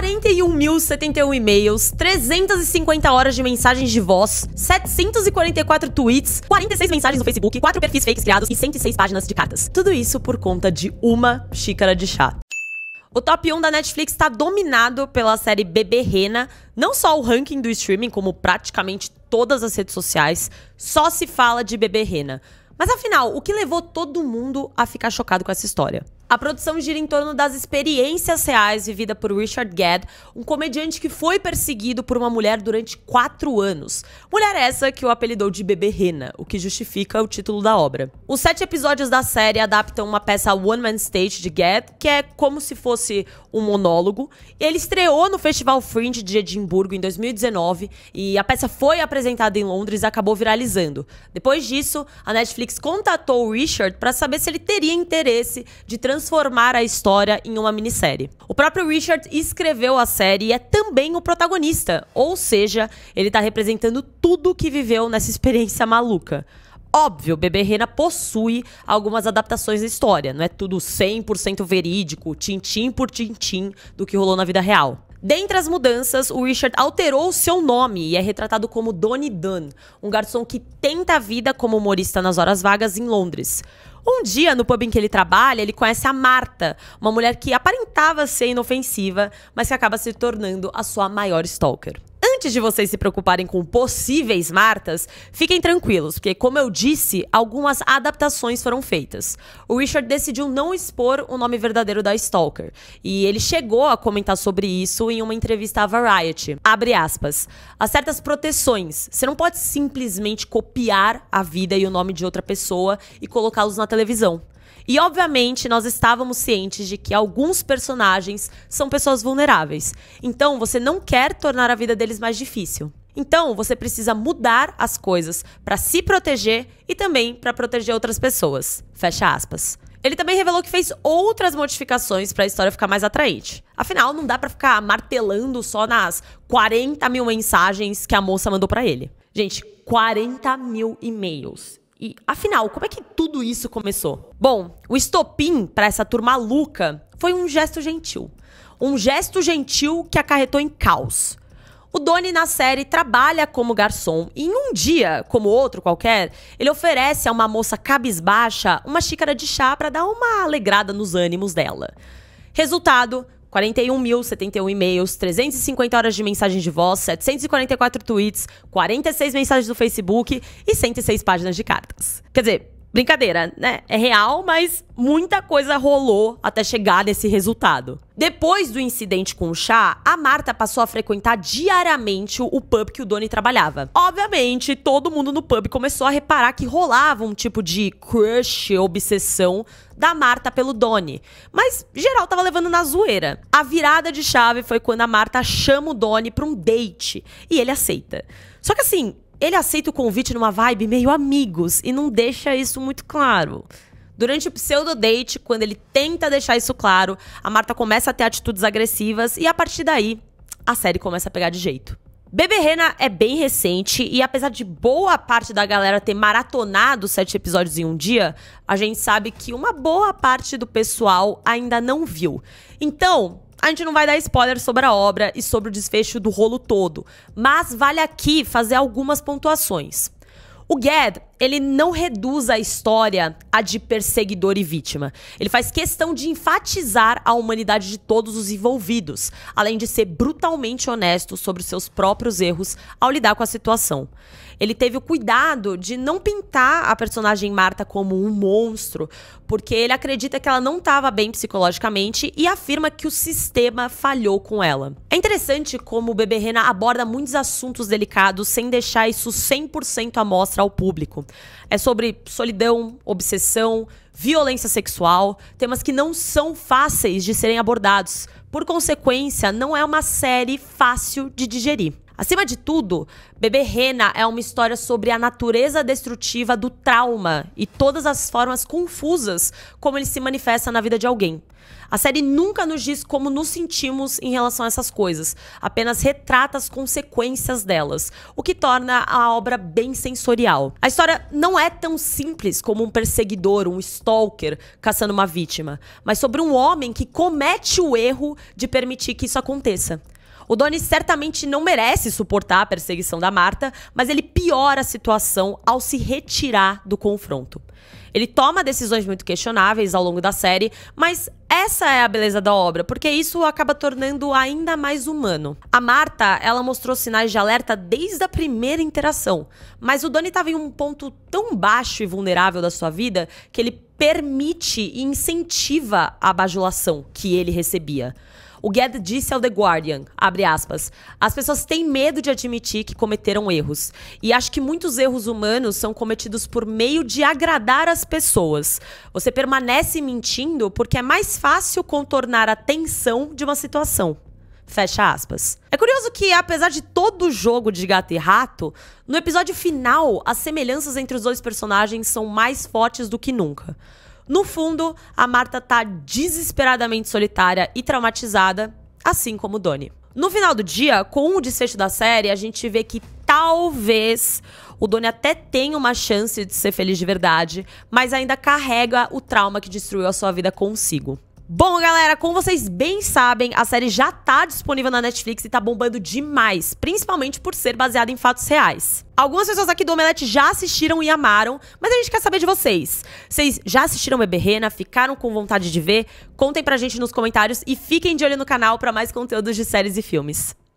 41.071 e-mails, 350 horas de mensagens de voz, 744 tweets, 46 mensagens no Facebook, 4 perfis fakes criados e 106 páginas de cartas. Tudo isso por conta de uma xícara de chá. O top 1 da Netflix está dominado pela série Bebê Rena, não só o ranking do streaming, como praticamente todas as redes sociais, só se fala de Bebê Rena. Mas afinal, o que levou todo mundo a ficar chocado com essa história? A produção gira em torno das experiências reais vivida por Richard Gadd, um comediante que foi perseguido por uma mulher durante quatro anos. Mulher essa que o apelidou de Bebê Rena, o que justifica o título da obra. Os sete episódios da série adaptam uma peça One Man Stage de Gadd, que é como se fosse um monólogo. Ele estreou no Festival Fringe de Edimburgo em 2019 e a peça foi apresentada em Londres e acabou viralizando. Depois disso, a Netflix contatou o Richard para saber se ele teria interesse de transformar transformar a história em uma minissérie. O próprio Richard escreveu a série e é também o protagonista, ou seja, ele está representando tudo que viveu nessa experiência maluca. Óbvio, Bebê Rena possui algumas adaptações da história, não é tudo 100% verídico, tintim por tintim do que rolou na vida real. Dentre as mudanças, o Richard alterou seu nome e é retratado como Donnie Dunn, um garçom que tenta a vida como humorista nas horas vagas em Londres. Um dia, no pub em que ele trabalha, ele conhece a Marta, uma mulher que aparentava ser inofensiva, mas que acaba se tornando a sua maior stalker antes de vocês se preocuparem com possíveis martas, fiquem tranquilos, porque, como eu disse, algumas adaptações foram feitas. O Richard decidiu não expor o nome verdadeiro da Stalker, e ele chegou a comentar sobre isso em uma entrevista à Variety. Abre aspas. Há certas proteções. Você não pode simplesmente copiar a vida e o nome de outra pessoa e colocá-los na televisão. E obviamente nós estávamos cientes de que alguns personagens são pessoas vulneráveis. Então você não quer tornar a vida deles mais difícil. Então, você precisa mudar as coisas para se proteger e também para proteger outras pessoas. Fecha aspas. Ele também revelou que fez outras modificações para a história ficar mais atraente. Afinal, não dá para ficar martelando só nas 40 mil mensagens que a moça mandou para ele. Gente, 40 mil e-mails. E afinal, como é que tudo isso começou? Bom, o estopim para essa turma louca foi um gesto gentil. Um gesto gentil que acarretou em caos. O Doni na série trabalha como garçom e em um dia, como outro qualquer, ele oferece a uma moça cabisbaixa uma xícara de chá para dar uma alegrada nos ânimos dela. Resultado, 41.071 e-mails, 350 horas de mensagem de voz, 744 tweets, 46 mensagens do Facebook e 106 páginas de cartas. Quer dizer, Brincadeira, né? É real, mas muita coisa rolou até chegar nesse resultado. Depois do incidente com o chá, a Marta passou a frequentar diariamente o pub que o Doni trabalhava. Obviamente, todo mundo no pub começou a reparar que rolava um tipo de crush, obsessão da Marta pelo Doni. Mas geral tava levando na zoeira. A virada de chave foi quando a Marta chama o Doni para um date e ele aceita. Só que assim, ele aceita o convite numa vibe meio amigos e não deixa isso muito claro. Durante o pseudo-date, quando ele tenta deixar isso claro, a Marta começa a ter atitudes agressivas e a partir daí, a série começa a pegar de jeito. Bebê Rena é bem recente e apesar de boa parte da galera ter maratonado sete episódios em um dia, a gente sabe que uma boa parte do pessoal ainda não viu. Então, a gente não vai dar spoiler sobre a obra e sobre o desfecho do rolo todo, mas vale aqui fazer algumas pontuações. O Gued, ele não reduz a história a de perseguidor e vítima. Ele faz questão de enfatizar a humanidade de todos os envolvidos, além de ser brutalmente honesto sobre os seus próprios erros ao lidar com a situação. Ele teve o cuidado de não pintar a personagem Marta como um monstro, porque ele acredita que ela não estava bem psicologicamente e afirma que o sistema falhou com ela. É interessante como o bebê Rena aborda muitos assuntos delicados sem deixar isso 100% à mostra ao público. É sobre solidão, obsessão, violência sexual, temas que não são fáceis de serem abordados. Por consequência, não é uma série fácil de digerir. Acima de tudo, Bebê Rena é uma história sobre a natureza destrutiva do trauma e todas as formas confusas como ele se manifesta na vida de alguém. A série nunca nos diz como nos sentimos em relação a essas coisas, apenas retrata as consequências delas, o que torna a obra bem sensorial. A história não é tão simples como um perseguidor, um stalker caçando uma vítima, mas sobre um homem que comete o erro de permitir que isso aconteça. O Doni certamente não merece suportar a perseguição da Marta, mas ele piora a situação ao se retirar do confronto. Ele toma decisões muito questionáveis ao longo da série, mas essa é a beleza da obra, porque isso acaba tornando ainda mais humano. A Marta, ela mostrou sinais de alerta desde a primeira interação, mas o Doni estava em um ponto tão baixo e vulnerável da sua vida que ele permite e incentiva a bajulação que ele recebia. O Gued disse ao The Guardian, abre aspas, as pessoas têm medo de admitir que cometeram erros. E acho que muitos erros humanos são cometidos por meio de agradar as pessoas. Você permanece mentindo porque é mais fácil contornar a tensão de uma situação. Fecha aspas. É curioso que, apesar de todo o jogo de gato e rato, no episódio final, as semelhanças entre os dois personagens são mais fortes do que nunca. No fundo, a Marta tá desesperadamente solitária e traumatizada, assim como Doni. No final do dia, com o desfecho da série, a gente vê que talvez o Doni até tenha uma chance de ser feliz de verdade, mas ainda carrega o trauma que destruiu a sua vida consigo. Bom, galera, como vocês bem sabem, a série já tá disponível na Netflix e tá bombando demais, principalmente por ser baseada em fatos reais. Algumas pessoas aqui do Omelete já assistiram e amaram, mas a gente quer saber de vocês. Vocês já assistiram Bebê Rena? Ficaram com vontade de ver? Contem pra gente nos comentários e fiquem de olho no canal para mais conteúdos de séries e filmes.